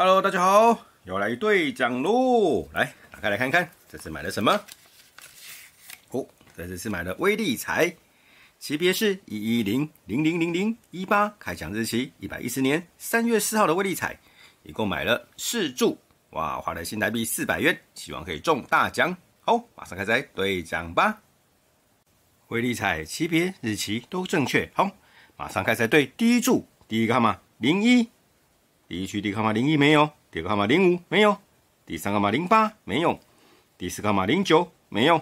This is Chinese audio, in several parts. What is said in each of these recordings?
Hello，大家好，又来兑奖喽！来打开来看看，这次买了什么？哦，这次是买了威力彩，级别是一一零零零零零一八，开奖日期一百一十年三月四号的威力彩，一共买了四注，哇，花了新台币四百元，希望可以中大奖。好，马上开彩兑奖吧。威力彩级别、日期都正确，好，马上开彩兑第一注，第一个号码零一。第一区第号码零一没有，第二个号码零五没有，第三个号码零八没有，第四号码零九没有，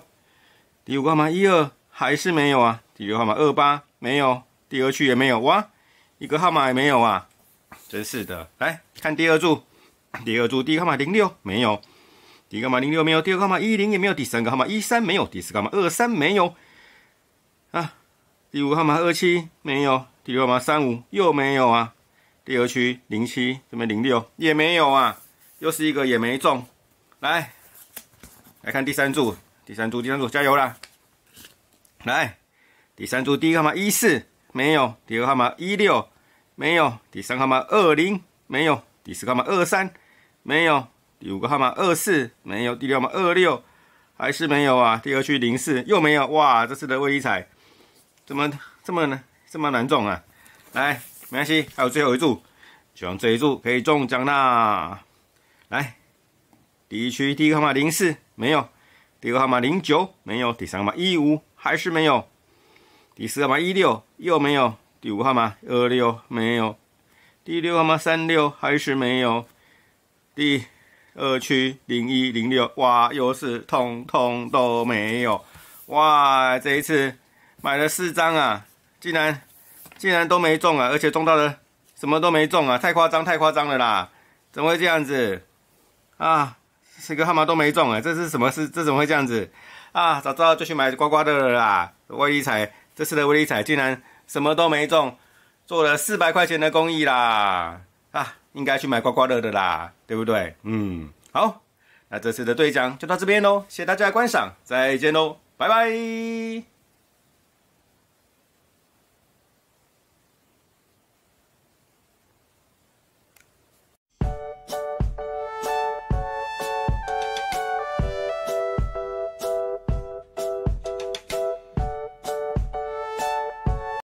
第五个号码一二还是没有啊，第六号码二八没有，第二区也没有哇，一个号码也没有啊，真是的，来看第二注，第二注第一个号码零六没有，第一个号码零六没有，第二个号码一零也没有，第三个号码一三没有，第四号码二三没有，啊，第五个号码二七没有，第六号码三五又没有啊。第二区零七这边零六也没有啊，又是一个也没中。来，来看第三组，第三组，第三组加油啦！来，第三组第一个号码一四没有，第二个号码一六没有，第三个号码二零没有，第四个号码二三没有，第五个号码二四没有，第六号码二六还是没有啊。第二区零四又没有，哇，这次的威力彩怎么这么呢？这么难中啊？来。没关系，还有最后一注，希望这一注可以中奖啦！来，第一区第一个号码零四没有，第二个号码零九没有，第三个号码一五还是没有，第四号码一六又没有，第五号码二六没有，第六号码三六还是没有，第二区零一零六，哇，又是通通都没有，哇，这一次买了四张啊，竟然！竟然都没中啊！而且中到的什么都没中啊！太夸张，太夸张了啦！怎么会这样子？啊，四个号码都没中啊！这是什么事？这怎么会这样子？啊，早知道就去买刮刮乐了啦！威利彩这次的威利彩竟然什么都没中，做了四百块钱的公益啦！啊，应该去买刮刮乐的啦，对不对？嗯，好，那这次的兑奖就到这边喽，谢谢大家观赏，再见喽，拜拜。